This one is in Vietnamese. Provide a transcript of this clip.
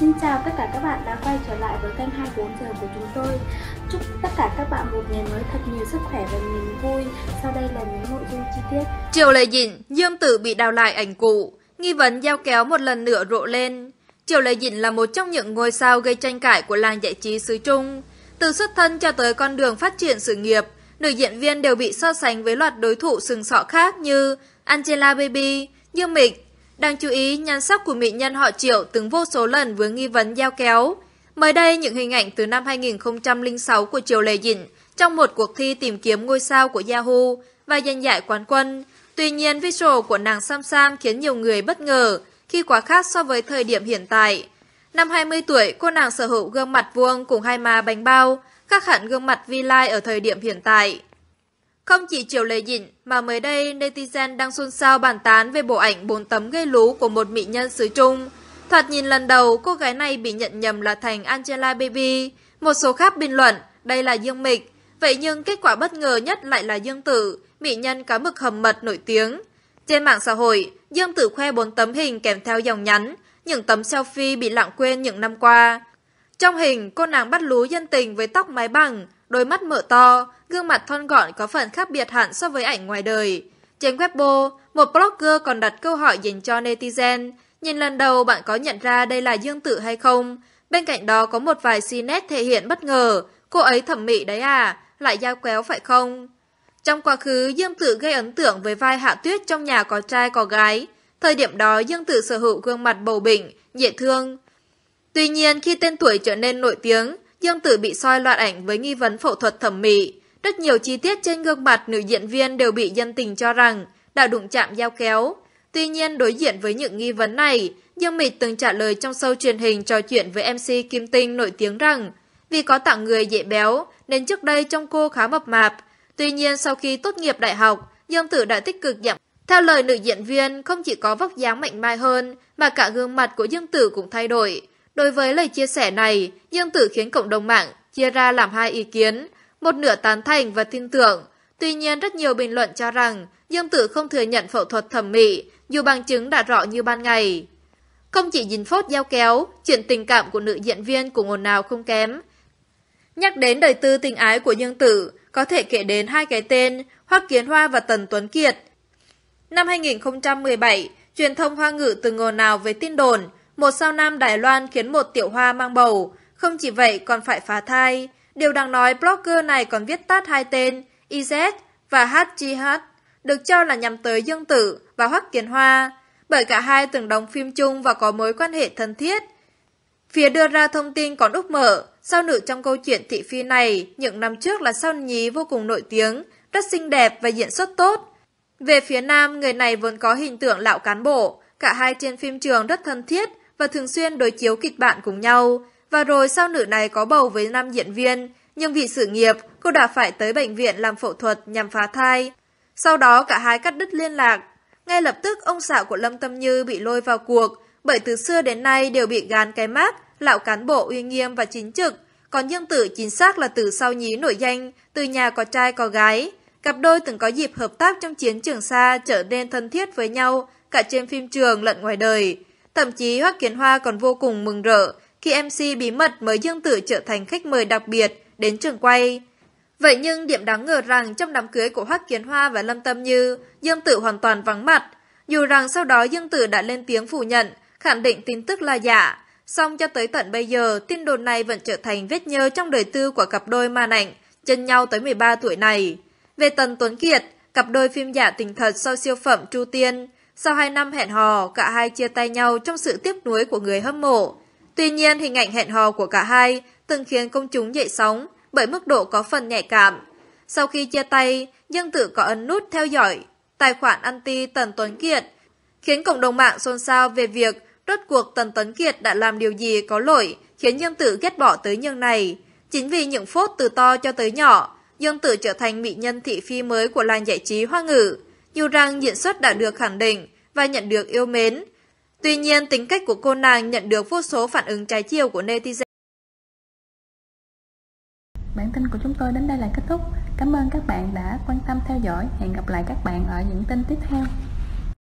Xin chào tất cả các bạn đã quay trở lại với kênh 24 giờ của chúng tôi. Chúc tất cả các bạn một ngày mới thật nhiều sức khỏe và niềm vui. Sau đây là những nội dung chi tiết. Triều Lệ Dĩnh, Dương Tử bị đào lại ảnh cũ, nghi vấn giao kéo một lần nữa rộ lên. Triều Lệ Dĩnh là một trong những ngôi sao gây tranh cãi của làng giải trí xứ Trung. Từ xuất thân cho tới con đường phát triển sự nghiệp, nữ diễn viên đều bị so sánh với loạt đối thủ sừng sọ khác như Angela Baby, Dương Mịch, Đáng chú ý, nhan sắc của mỹ nhân họ Triệu từng vô số lần với nghi vấn giao kéo. Mới đây, những hình ảnh từ năm 2006 của Triều Lê Dĩnh trong một cuộc thi tìm kiếm ngôi sao của Yahoo và giành giải quán quân. Tuy nhiên, visual của nàng Sam Sam khiến nhiều người bất ngờ khi quá khác so với thời điểm hiện tại. Năm 20 tuổi, cô nàng sở hữu gương mặt vuông cùng hai má bánh bao, khác hẳn gương mặt vi lai ở thời điểm hiện tại. Không chỉ Triều lệ Nhịn mà mới đây netizen đang xôn xao bàn tán về bộ ảnh bốn tấm gây lú của một mỹ nhân xứ Trung. Thoạt nhìn lần đầu cô gái này bị nhận nhầm là thành Angela Baby. Một số khác bình luận đây là Dương Mịch. Vậy nhưng kết quả bất ngờ nhất lại là Dương Tử, mỹ nhân cá mực hầm mật nổi tiếng. Trên mạng xã hội, Dương Tử khoe bốn tấm hình kèm theo dòng nhắn, những tấm selfie bị lãng quên những năm qua. Trong hình, cô nàng bắt lú dân tình với tóc mái bằng, đôi mắt mở to, gương mặt thon gọn có phần khác biệt hẳn so với ảnh ngoài đời. Trên Weibo, một blogger còn đặt câu hỏi dành cho netizen, nhìn lần đầu bạn có nhận ra đây là Dương Tử hay không? Bên cạnh đó có một vài si nét e thể hiện bất ngờ, cô ấy thẩm mỹ đấy à, lại dao kéo phải không? Trong quá khứ, Dương Tử gây ấn tượng với vai Hạ Tuyết trong nhà có trai có gái. Thời điểm đó, Dương Tử sở hữu gương mặt bầu bỉnh, dễ thương. Tuy nhiên, khi tên tuổi trở nên nổi tiếng, Dương Tử bị soi loạt ảnh với nghi vấn phẫu thuật thẩm mỹ. Rất nhiều chi tiết trên gương mặt nữ diễn viên đều bị dân tình cho rằng đã đụng chạm giao kéo. Tuy nhiên đối diện với những nghi vấn này, Dương Mịch từng trả lời trong show truyền hình trò chuyện với MC Kim Tinh nổi tiếng rằng vì có tặng người dễ béo nên trước đây trông cô khá mập mạp. Tuy nhiên sau khi tốt nghiệp đại học, Dương Tử đã tích cực giảm. Theo lời nữ diễn viên, không chỉ có vóc dáng mạnh mai hơn mà cả gương mặt của Dương Tử cũng thay đổi. Đối với lời chia sẻ này, Dương Tử khiến cộng đồng mạng chia ra làm hai ý kiến, một nửa tán thành và tin tưởng. Tuy nhiên, rất nhiều bình luận cho rằng Dương Tử không thừa nhận phẫu thuật thẩm mỹ, dù bằng chứng đã rõ như ban ngày. Không chỉ dính phốt giao kéo, chuyện tình cảm của nữ diễn viên cũng ồn nào không kém. Nhắc đến đời tư tình ái của Dương Tử, có thể kể đến hai cái tên Hoắc Kiến Hoa và Tần Tuấn Kiệt. Năm 2017, truyền thông hoa ngữ từng ồn nào về tin đồn một sao nam Đài Loan khiến một tiểu hoa mang bầu, không chỉ vậy còn phải phá thai. Điều đáng nói blogger này còn viết tắt hai tên IZ và HGH, được cho là nhằm tới Dương Tử và Hoắc Kiến Hoa, bởi cả hai từng đóng phim chung và có mối quan hệ thân thiết. Phía đưa ra thông tin còn úp mở, sao nữ trong câu chuyện thị phi này những năm trước là sao nhí vô cùng nổi tiếng, rất xinh đẹp và diễn xuất tốt. Về phía nam, người này vốn có hình tượng lão cán bộ, cả hai trên phim trường rất thân thiết, và thường xuyên đối chiếu kịch bản cùng nhau. Và rồi sau nữ này có bầu với nam diễn viên, nhưng vì sự nghiệp, cô đã phải tới bệnh viện làm phẫu thuật nhằm phá thai. Sau đó cả hai cắt đứt liên lạc. Ngay lập tức ông xã của Lâm Tâm Như bị lôi vào cuộc, bởi từ xưa đến nay đều bị gán cái mát, lão cán bộ uy nghiêm và chính trực. Còn dương tử chính xác là từ sau nhí nổi danh, từ nhà có trai có gái. Cặp đôi từng có dịp hợp tác trong chiến trường xa trở nên thân thiết với nhau, cả trên phim trường lẫn ngoài đời. Thậm chí Hoắc Kiến Hoa còn vô cùng mừng rỡ khi MC bí mật mới dương tử trở thành khách mời đặc biệt đến trường quay. Vậy nhưng điểm đáng ngờ rằng trong đám cưới của Hoắc Kiến Hoa và Lâm Tâm Như, Dương Tử hoàn toàn vắng mặt. Dù rằng sau đó Dương Tử đã lên tiếng phủ nhận, khẳng định tin tức là giả. Song cho tới tận bây giờ, tin đồn này vẫn trở thành vết nhơ trong đời tư của cặp đôi ma nạnh, chân nhau tới 13 tuổi này. Về Tần Tuấn Kiệt, cặp đôi phim giả tình thật sau siêu phẩm Chu Tiên, sau 2 năm hẹn hò, cả hai chia tay nhau trong sự tiếc nuối của người hâm mộ. Tuy nhiên, hình ảnh hẹn hò của cả hai từng khiến công chúng dậy sóng bởi mức độ có phần nhạy cảm. Sau khi chia tay, Dương Tử có ấn nút theo dõi tài khoản anti Tần Tuấn Kiệt, khiến cộng đồng mạng xôn xao về việc rốt cuộc Tần Tuấn Kiệt đã làm điều gì có lỗi khiến Dương Tử ghét bỏ tới nhường này. Chính vì những phốt từ to cho tới nhỏ, Dương Tử trở thành mỹ nhân thị phi mới của làng giải trí hoa ngữ. Dù rằng diễn xuất đã được khẳng định và nhận được yêu mến, tuy nhiên tính cách của cô nàng nhận được vô số phản ứng trái chiều của netizen. Bản tin của chúng tôi đến đây là kết thúc. Cảm ơn các bạn đã quan tâm theo dõi. Hẹn gặp lại các bạn ở những tin tiếp theo.